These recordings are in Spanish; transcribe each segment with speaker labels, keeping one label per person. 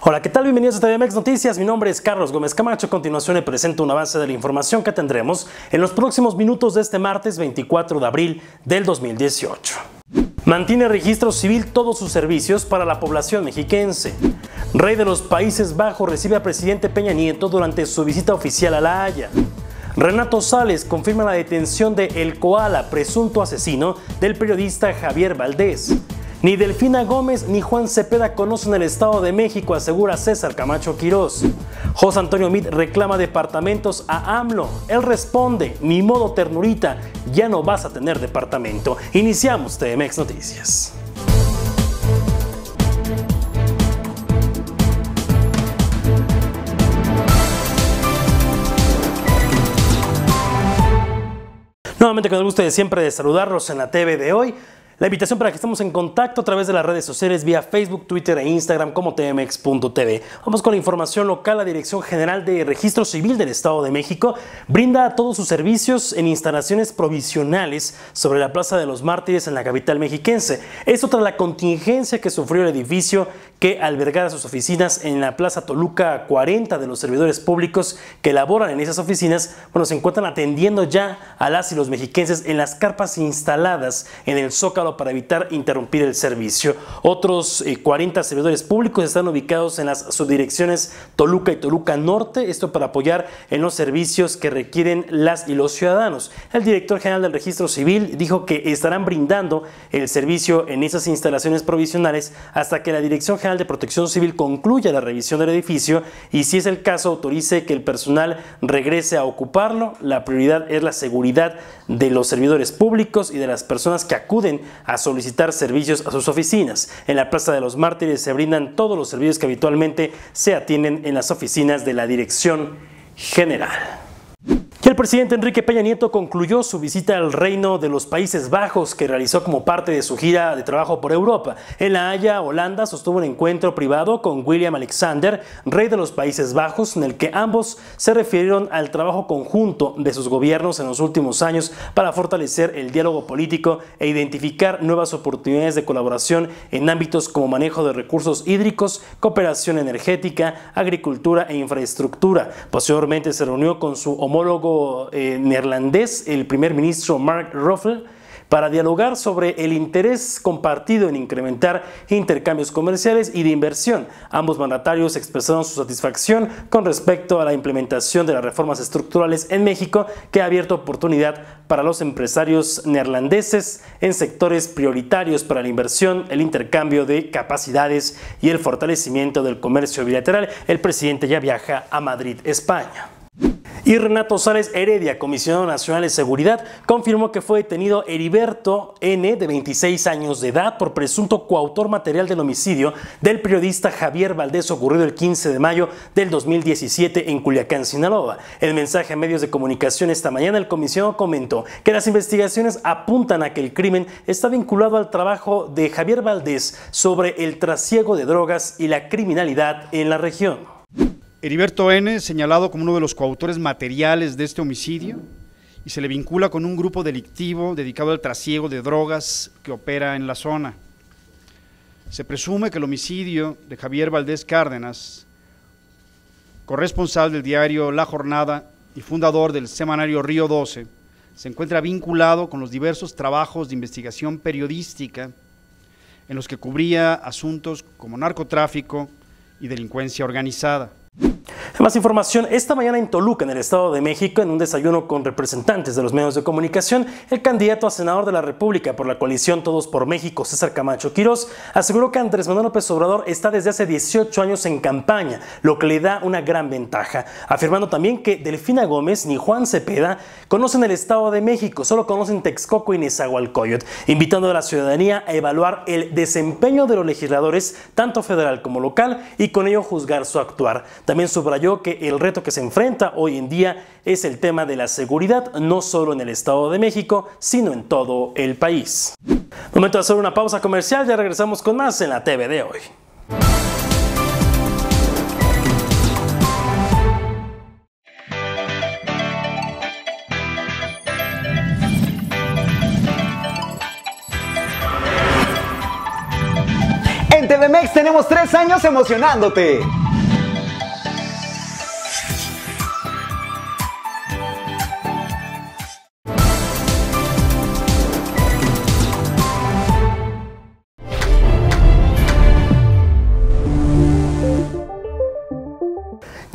Speaker 1: Hola, ¿qué tal? Bienvenidos a TVMX Noticias. Mi nombre es Carlos Gómez Camacho. A continuación le presento un avance de la información que tendremos en los próximos minutos de este martes 24 de abril del 2018. Mantiene registro civil todos sus servicios para la población mexiquense. Rey de los Países Bajos recibe a presidente Peña Nieto durante su visita oficial a La Haya. Renato Sales confirma la detención de El Koala, presunto asesino del periodista Javier Valdés. Ni Delfina Gómez ni Juan Cepeda conocen el Estado de México, asegura César Camacho Quirós. José Antonio Mit reclama departamentos a AMLO. Él responde, ni modo ternurita, ya no vas a tener departamento. Iniciamos TMX Noticias. Nuevamente con el gusto de siempre de saludarlos en la TV de hoy. La invitación para que estemos en contacto a través de las redes sociales vía Facebook, Twitter e Instagram como tmx.tv. Vamos con la información local. La Dirección General de Registro Civil del Estado de México brinda todos sus servicios en instalaciones provisionales sobre la Plaza de los Mártires en la capital mexiquense. Es otra la contingencia que sufrió el edificio que albergará sus oficinas en la Plaza Toluca 40 de los servidores públicos que laboran en esas oficinas, bueno, se encuentran atendiendo ya a las y los mexiquenses en las carpas instaladas en el Zócalo para evitar interrumpir el servicio. Otros 40 eh, servidores públicos están ubicados en las subdirecciones Toluca y Toluca Norte, esto para apoyar en los servicios que requieren las y los ciudadanos. El director general del Registro Civil dijo que estarán brindando el servicio en esas instalaciones provisionales hasta que la Dirección General de Protección Civil concluya la revisión del edificio y si es el caso autorice que el personal regrese a ocuparlo. La prioridad es la seguridad de los servidores públicos y de las personas que acuden a solicitar servicios a sus oficinas. En la Plaza de los Mártires se brindan todos los servicios que habitualmente se atienden en las oficinas de la Dirección General el presidente Enrique Peña Nieto concluyó su visita al Reino de los Países Bajos que realizó como parte de su gira de trabajo por Europa. En La Haya, Holanda, sostuvo un encuentro privado con William Alexander, rey de los Países Bajos, en el que ambos se refirieron al trabajo conjunto de sus gobiernos en los últimos años para fortalecer el diálogo político e identificar nuevas oportunidades de colaboración en ámbitos como manejo de recursos hídricos, cooperación energética, agricultura e infraestructura. Posteriormente se reunió con su homólogo eh, neerlandés, el primer ministro Mark Ruffel, para dialogar sobre el interés compartido en incrementar intercambios comerciales y de inversión. Ambos mandatarios expresaron su satisfacción con respecto a la implementación de las reformas estructurales en México que ha abierto oportunidad para los empresarios neerlandeses en sectores prioritarios para la inversión, el intercambio de capacidades y el fortalecimiento del comercio bilateral. El presidente ya viaja a Madrid, España. Y Renato Sárez Heredia, comisionado nacional de seguridad, confirmó que fue detenido Heriberto N, de 26 años de edad, por presunto coautor material del homicidio del periodista Javier Valdés ocurrido el 15 de mayo del 2017 en Culiacán, Sinaloa. El mensaje a medios de comunicación esta mañana, el comisionado comentó que las investigaciones apuntan a que el crimen está vinculado al trabajo de Javier Valdés sobre el trasiego de drogas y la criminalidad en la región. Heriberto N., señalado como uno de los coautores materiales de este homicidio, y se le vincula con un grupo delictivo dedicado al trasiego de drogas que opera en la zona. Se presume que el homicidio de Javier Valdés Cárdenas, corresponsal del diario La Jornada y fundador del semanario Río 12, se encuentra vinculado con los diversos trabajos de investigación periodística en los que cubría asuntos como narcotráfico y delincuencia organizada. Más información, esta mañana en Toluca, en el Estado de México, en un desayuno con representantes de los medios de comunicación, el candidato a senador de la República por la coalición Todos por México, César Camacho Quirós, aseguró que Andrés Manuel López Obrador está desde hace 18 años en campaña, lo que le da una gran ventaja, afirmando también que Delfina Gómez ni Juan Cepeda conocen el Estado de México, solo conocen Texcoco y Nezahualcóyotl, invitando a la ciudadanía a evaluar el desempeño de los legisladores, tanto federal como local, y con ello juzgar su actuar. También subrayó que el reto que se enfrenta hoy en día es el tema de la seguridad, no solo en el Estado de México, sino en todo el país. Momento de hacer una pausa comercial, ya regresamos con más en la TV de hoy. En TVMEX tenemos tres años emocionándote.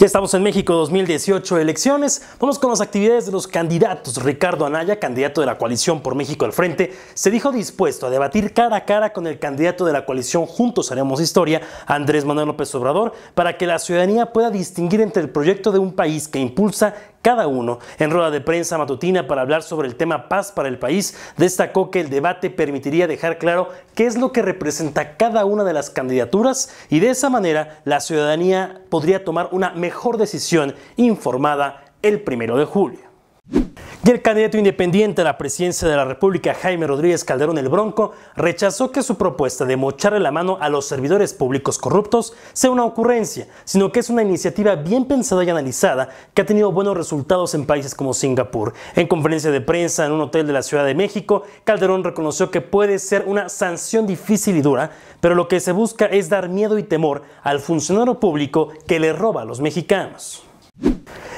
Speaker 1: estamos en México 2018, elecciones. Vamos con las actividades de los candidatos. Ricardo Anaya, candidato de la coalición por México al frente, se dijo dispuesto a debatir cara a cara con el candidato de la coalición Juntos Haremos Historia, Andrés Manuel López Obrador, para que la ciudadanía pueda distinguir entre el proyecto de un país que impulsa cada uno. En rueda de prensa matutina para hablar sobre el tema paz para el país, destacó que el debate permitiría dejar claro qué es lo que representa cada una de las candidaturas y de esa manera la ciudadanía podría tomar una mejor decisión informada el primero de julio. Y el candidato independiente a la presidencia de la República, Jaime Rodríguez Calderón el Bronco, rechazó que su propuesta de mocharle la mano a los servidores públicos corruptos sea una ocurrencia, sino que es una iniciativa bien pensada y analizada que ha tenido buenos resultados en países como Singapur. En conferencia de prensa en un hotel de la Ciudad de México, Calderón reconoció que puede ser una sanción difícil y dura, pero lo que se busca es dar miedo y temor al funcionario público que le roba a los mexicanos.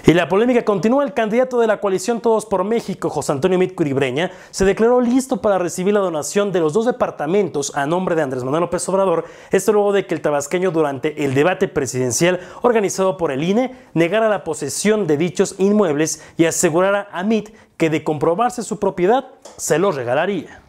Speaker 1: Y la polémica continúa. El candidato de la coalición Todos por México, José Antonio Curibreña, se declaró listo para recibir la donación de los dos departamentos a nombre de Andrés Manuel López Obrador. Esto luego de que el tabasqueño, durante el debate presidencial organizado por el INE, negara la posesión de dichos inmuebles y asegurara a Mit que de comprobarse su propiedad, se los regalaría.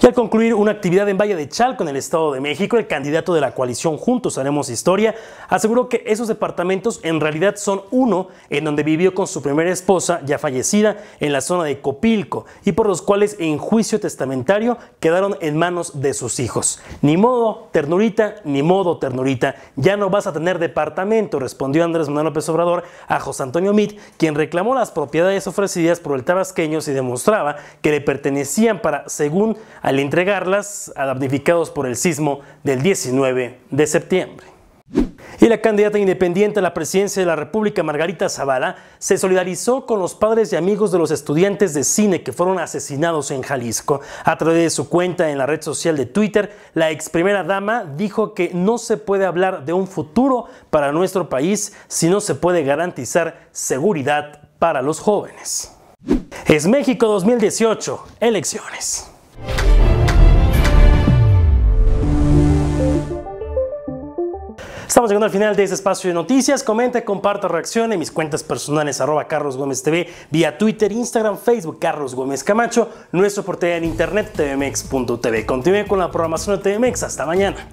Speaker 1: Y al concluir una actividad en Valle de Chalco, en el Estado de México, el candidato de la coalición Juntos Haremos Historia aseguró que esos departamentos en realidad son uno en donde vivió con su primera esposa, ya fallecida, en la zona de Copilco, y por los cuales en juicio testamentario quedaron en manos de sus hijos. Ni modo, ternurita, ni modo, ternurita, ya no vas a tener departamento, respondió Andrés Manuel López Obrador a José Antonio Mit, quien reclamó las propiedades ofrecidas por el tabasqueño si demostraba que le pertenecían para, según al entregarlas a damnificados por el sismo del 19 de septiembre. Y la candidata independiente a la presidencia de la República, Margarita Zavala, se solidarizó con los padres y amigos de los estudiantes de cine que fueron asesinados en Jalisco. A través de su cuenta en la red social de Twitter, la ex primera dama dijo que no se puede hablar de un futuro para nuestro país si no se puede garantizar seguridad para los jóvenes. Es México 2018, elecciones. Estamos llegando al final de este espacio de noticias. Comenta, comparte, reaccione. Mis cuentas personales, arroba Carlos Gómez TV, vía Twitter, Instagram, Facebook, Carlos Gómez Camacho. Nuestro portal en internet, tvmex.tv. Continúe con la programación de TVMex. Hasta mañana.